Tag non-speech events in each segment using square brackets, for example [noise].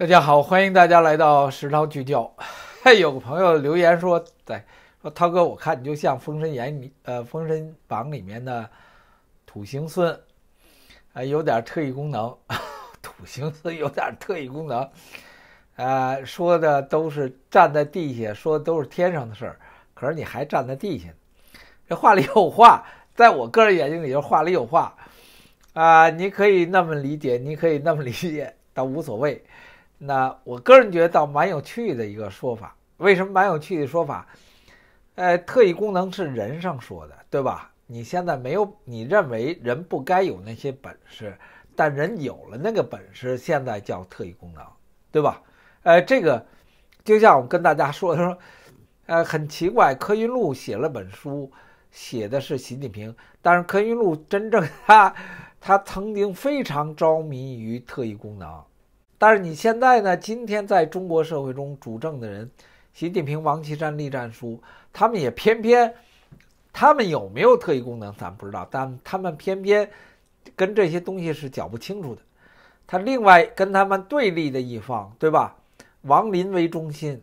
大家好，欢迎大家来到石涛聚焦。[laughs] 有个朋友留言说：“在说涛哥，我看你就像《封神演》呃，《封神榜》里面的土行孙啊，有点特异功能。[laughs] 土行孙有点特异功能啊，说的都是站在地下，说都是天上的事儿。可是你还站在地下这话里有话，在我个人眼睛里就话里有话啊。你可以那么理解，你可以那么理解，倒无所谓。”那我个人觉得倒蛮有趣的一个说法，为什么蛮有趣的说法？呃，特异功能是人上说的，对吧？你现在没有，你认为人不该有那些本事，但人有了那个本事，现在叫特异功能，对吧？呃，这个就像我跟大家说的说，呃，很奇怪，柯云路写了本书，写的是习近平，但是柯云路真正 [laughs] 他他曾经非常着迷于特异功能。但是你现在呢？今天在中国社会中主政的人，习近平、王岐山、栗战书，他们也偏偏，他们有没有特异功能咱不知道，但他们偏偏跟这些东西是搅不清楚的。他另外跟他们对立的一方，对吧？王林为中心，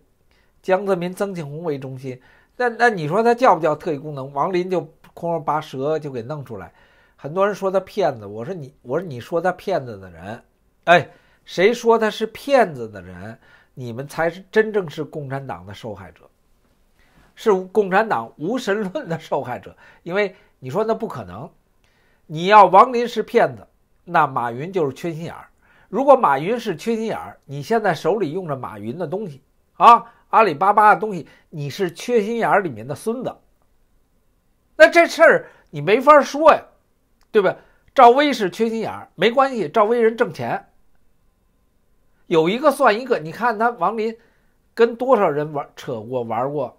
江泽民、曾庆红为中心。那那你说他叫不叫特异功能？王林就空着拔蛇就给弄出来，很多人说他骗子。我说你，我说你说他骗子的人，哎。谁说他是骗子的人，你们才是真正是共产党的受害者，是共产党无神论的受害者。因为你说那不可能，你要王林是骗子，那马云就是缺心眼儿。如果马云是缺心眼儿，你现在手里用着马云的东西啊，阿里巴巴的东西，你是缺心眼儿里面的孙子。那这事儿你没法说呀，对吧？赵薇是缺心眼儿，没关系，赵薇人挣钱。有一个算一个，你看他王林，跟多少人玩扯过玩过，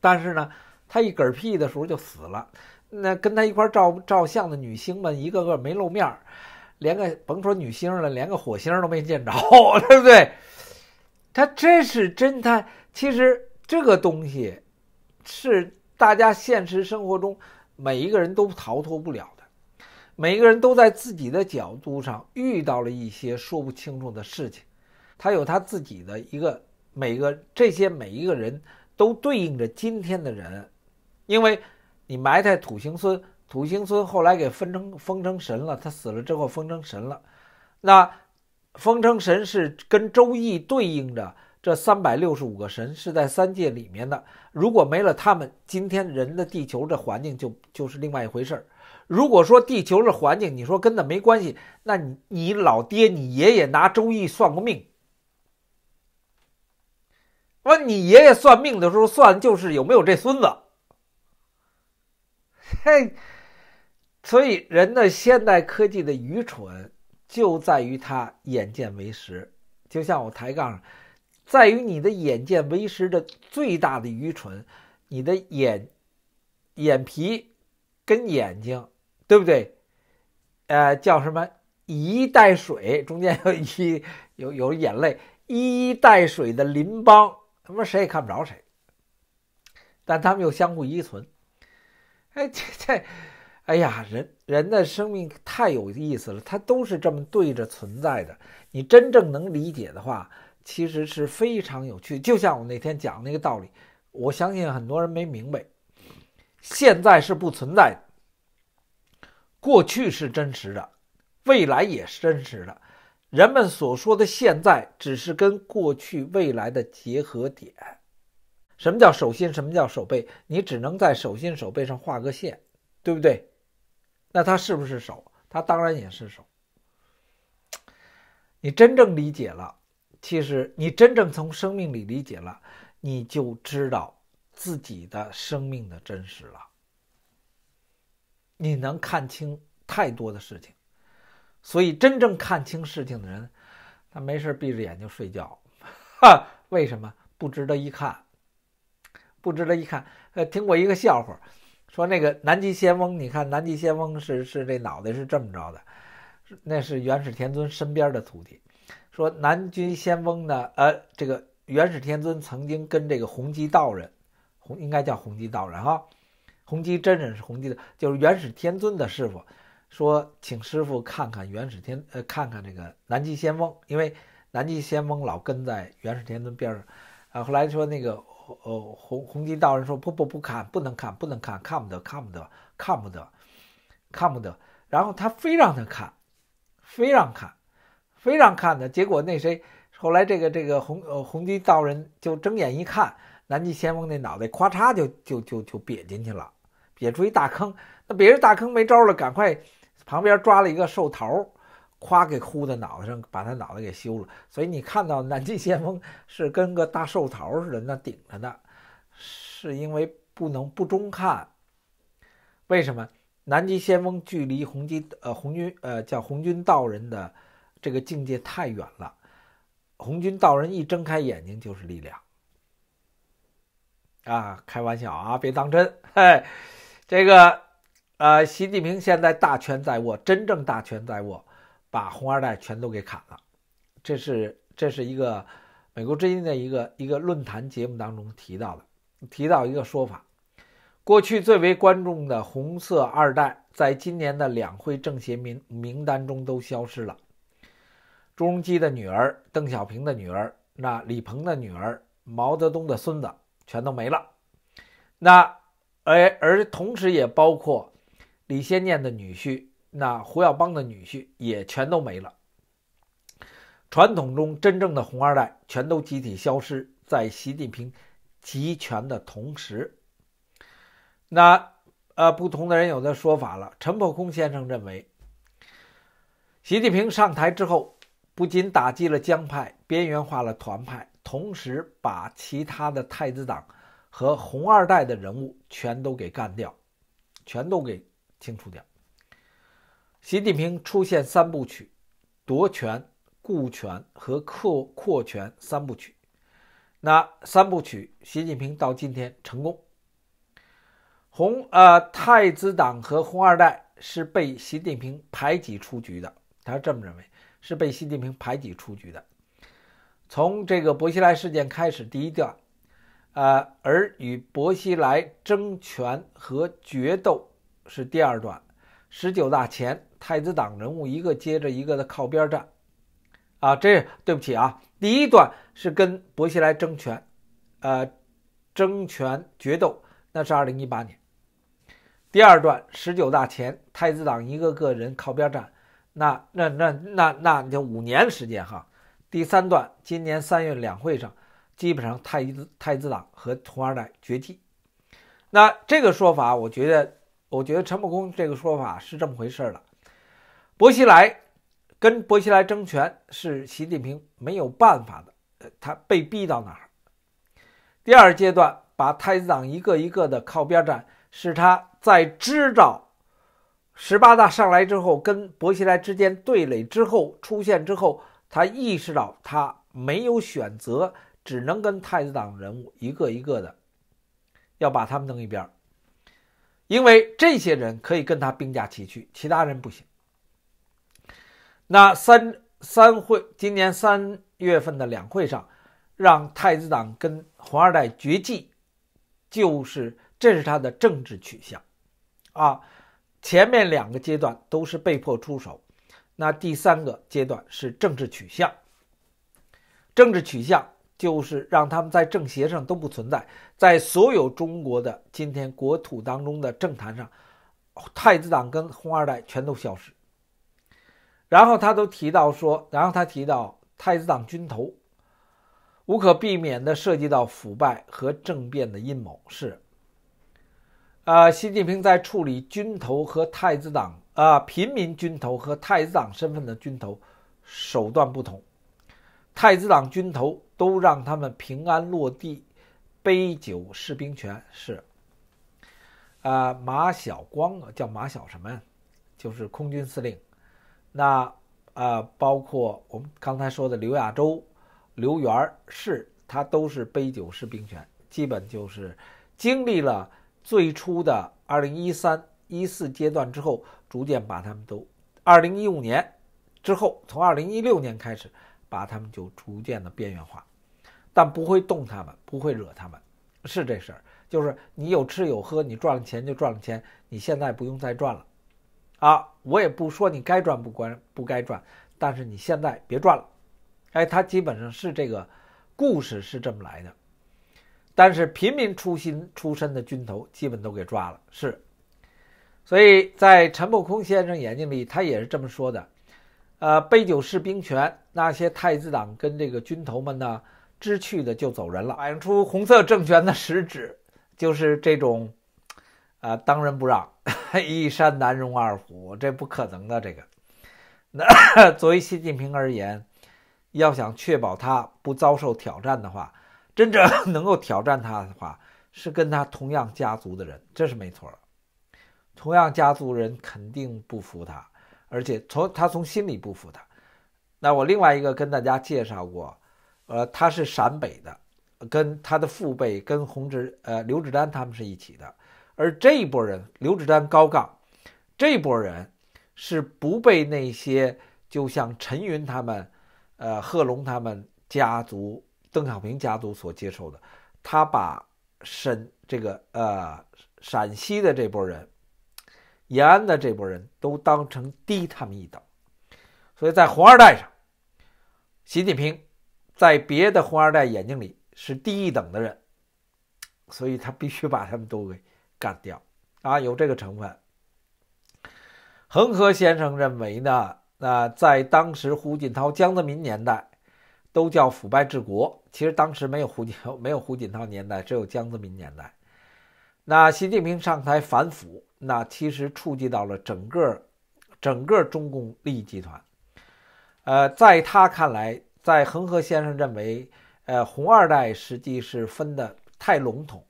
但是呢，他一嗝屁的时候就死了。那跟他一块照照相的女星们，一个个没露面，连个甭说女星了，连个火星都没见着，对不对？他真是真探。其实这个东西是大家现实生活中每一个人都逃脱不了。每一个人都在自己的角度上遇到了一些说不清楚的事情，他有他自己的一个每个这些每一个人都对应着今天的人，因为你埋汰土行孙，土行孙后来给封成封成神了，他死了之后封成神了，那封成神是跟周易对应着这三百六十五个神是在三界里面的，如果没了他们，今天人的地球这环境就就是另外一回事儿。如果说地球的环境，你说跟那没关系，那你你老爹、你爷爷拿周易算过命。我你爷爷算命的时候算就是有没有这孙子。嘿，所以人的现代科技的愚蠢就在于他眼见为实，就像我抬杠，在于你的眼见为实的最大的愚蠢，你的眼眼皮跟眼睛。对不对？呃，叫什么？一带水中间有一有有眼泪，一带水的邻邦，他妈谁也看不着谁。但他们又相互依存。哎，这这，哎呀，人人的生命太有意思了，他都是这么对着存在的。你真正能理解的话，其实是非常有趣。就像我那天讲那个道理，我相信很多人没明白。现在是不存在。过去是真实的，未来也是真实的。人们所说的现在，只是跟过去未来的结合点。什么叫手心？什么叫手背？你只能在手心手背上画个线，对不对？那它是不是手？它当然也是手。你真正理解了，其实你真正从生命里理解了，你就知道自己的生命的真实了。你能看清太多的事情，所以真正看清事情的人，他没事闭着眼睛睡觉，哈，为什么不值得一看？不值得一看。呃，听过一个笑话，说那个南极仙翁，你看南极仙翁是是这脑袋是这么着的，那是元始天尊身边的徒弟，说南极仙翁呢，呃，这个元始天尊曾经跟这个弘基道人，弘应该叫弘基道人哈。弘基真人是弘基的，就是元始天尊的师傅，说请师傅看看元始天，呃，看看这个南极仙翁，因为南极仙翁老跟在元始天尊边上，啊，后来说那个，呃，弘弘基道人说不不不看，不能看，不能看，看不得，看不得，看不得，看不得，然后他非让他看，非让看，非让看的结果那谁后来这个这个弘呃弘基道人就睁眼一看，南极仙翁那脑袋咵嚓就就就就瘪进去了。别出一大坑，那别人大坑没招了，赶快旁边抓了一个寿桃，夸给呼在脑袋上，把他脑袋给修了。所以你看到南极先锋是跟个大寿桃似的那顶着的，是因为不能不中看。为什么南极先锋距离红军呃红军呃叫红军道人的这个境界太远了？红军道人一睁开眼睛就是力量。啊，开玩笑啊，别当真，嘿。这个，呃，习近平现在大权在握，真正大权在握，把红二代全都给砍了。这是这是一个美国之音的一个一个论坛节目当中提到的，提到一个说法：过去最为关注的红色二代，在今年的两会政协名名单中都消失了。朱镕基的女儿、邓小平的女儿、那李鹏的女儿、毛泽东的孙子全都没了。那。哎，而同时也包括李先念的女婿，那胡耀邦的女婿也全都没了。传统中真正的红二代全都集体消失。在习近平集权的同时，那呃不同的人有的说法了。陈破空先生认为，习近平上台之后，不仅打击了江派，边缘化了团派，同时把其他的太子党。和红二代的人物全都给干掉，全都给清除掉。习近平出现三部曲：夺权、固权和扩扩权三部曲。那三部曲，习近平到今天成功。红呃太子党和红二代是被习近平排挤出局的，他这么认为，是被习近平排挤出局的。从这个薄熙来事件开始，第一段。呃，而与薄熙来争权和决斗是第二段。十九大前，太子党人物一个接着一个的靠边站。啊，这对不起啊，第一段是跟薄熙来争权，呃，争权决斗，那是二零一八年。第二段，十九大前，太子党一个个人靠边站，那那那那那，就五年时间哈。第三段，今年三月两会上。基本上太子太子党和红二代绝迹，那这个说法，我觉得，我觉得陈木公这个说法是这么回事了。薄熙来跟薄熙来争权是习近平没有办法的，呃，他被逼到那儿。第二阶段把太子党一个一个的靠边站，是他在知道十八大上来之后，跟薄熙来之间对垒之后出现之后，他意识到他没有选择。只能跟太子党人物一个一个的，要把他们弄一边儿，因为这些人可以跟他并驾齐驱，其他人不行。那三三会今年三月份的两会上，让太子党跟红二代绝迹，就是这是他的政治取向，啊，前面两个阶段都是被迫出手，那第三个阶段是政治取向，政治取向。就是让他们在政协上都不存在，在所有中国的今天国土当中的政坛上，太子党跟红二代全都消失。然后他都提到说，然后他提到太子党军头，无可避免的涉及到腐败和政变的阴谋是。呃，习近平在处理军头和太子党啊，平民军头和太子党身份的军头手段不同，太子党军头。都让他们平安落地，杯酒释兵权是，啊，马晓光啊，叫马晓什么呀？就是空军司令。那啊，包括我们刚才说的刘亚洲、刘元是他都是杯酒释兵权。基本就是经历了最初的二零一三、一四阶段之后，逐渐把他们都二零一五年之后，从二零一六年开始，把他们就逐渐的边缘化。但不会动他们，不会惹他们，是这事儿。就是你有吃有喝，你赚了钱就赚了钱，你现在不用再赚了，啊，我也不说你该赚不关不该赚，但是你现在别赚了。哎，他基本上是这个故事是这么来的。但是平民出身出身的军头基本都给抓了，是。所以在陈慕空先生眼睛里，他也是这么说的，呃，杯酒释兵权，那些太子党跟这个军头们呢。知趣的就走人了，反映出红色政权的实质就是这种，啊，当仁不让，[laughs] 一山难容二虎，这不可能的。这个，那 [coughs] 作为习近平而言，要想确保他不遭受挑战的话，真正 [laughs] 能够挑战他的话，是跟他同样家族的人，这是没错。同样家族人肯定不服他，而且从他从心里不服他。那我另外一个跟大家介绍过。呃，他是陕北的，跟他的父辈、跟洪志，呃刘志丹他们是一起的。而这一波人，刘志丹、高杠，这波人是不被那些就像陈云他们、呃贺龙他们家族、邓小平家族所接受的。他把沈这个呃陕西的这波人、延安的这波人都当成低他们一等。所以在红二代上，习近平。在别的红二代眼睛里是低一等的人，所以他必须把他们都给干掉啊！有这个成分。恒河先生认为呢，那在当时胡锦涛、江泽民年代，都叫腐败治国。其实当时没有胡锦没有胡锦涛年代，只有江泽民年代。那习近平上台反腐，那其实触及到了整个整个中共利益集团。呃，在他看来。在恒河先生认为，呃，红二代实际是分的太笼统，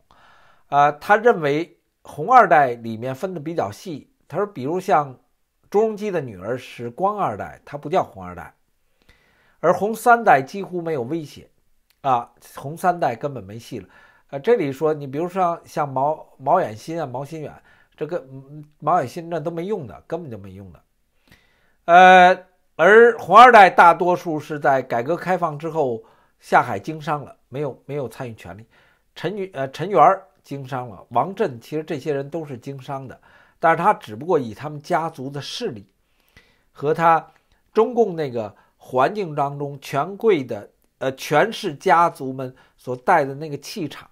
啊，他认为红二代里面分的比较细。他说，比如像朱镕基的女儿是光二代，她不叫红二代，而红三代几乎没有威胁，啊，红三代根本没戏了。啊，这里说你，比如说像毛毛远新啊，毛新远，这个毛远新那都没用的，根本就没用的，呃。而红二代大多数是在改革开放之后下海经商了，没有没有参与权力。陈宇呃陈元经商了，王振其实这些人都是经商的，但是他只不过以他们家族的势力和他中共那个环境当中权贵的呃权势家族们所带的那个气场，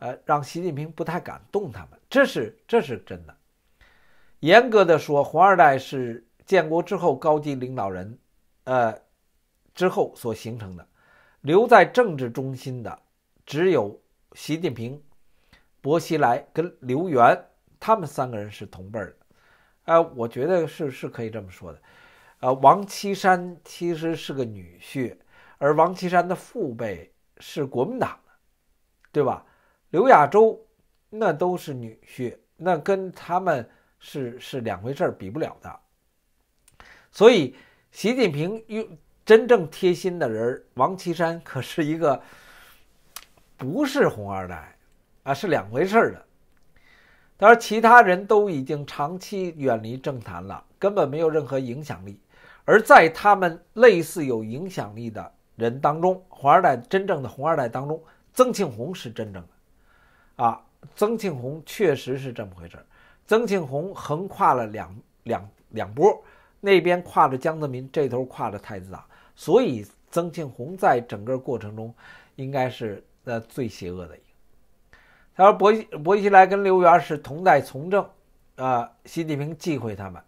呃让习近平不太敢动他们。这是这是真的。严格的说，红二代是。建国之后，高级领导人，呃，之后所形成的，留在政治中心的只有习近平、薄熙来跟刘源，他们三个人是同辈的，哎，我觉得是是可以这么说的。啊，王岐山其实是个女婿，而王岐山的父辈是国民党的，对吧？刘亚洲那都是女婿，那跟他们是是两回事儿，比不了的。所以，习近平用真正贴心的人王岐山，可是一个不是红二代啊，是两回事儿的。他说，其他人都已经长期远离政坛了，根本没有任何影响力。而在他们类似有影响力的人当中，红二代真正的红二代当中，曾庆红是真正的啊。曾庆红确实是这么回事曾庆红横跨了两两两波。那边跨着江泽民，这头跨着太子党，所以曾庆红在整个过程中应该是呃最邪恶的一个。他说：“熙薄熙来跟刘源是同代从政，呃，习近平忌讳他们。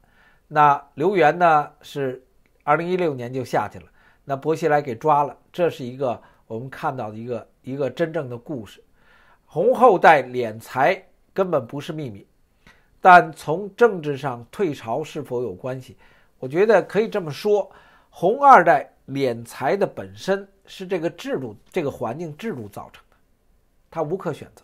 那刘源呢是二零一六年就下去了，那薄熙来给抓了。这是一个我们看到的一个一个真正的故事。红后代敛财根本不是秘密，但从政治上退朝是否有关系？”我觉得可以这么说，红二代敛财的本身是这个制度、这个环境、制度造成的，他无可选择。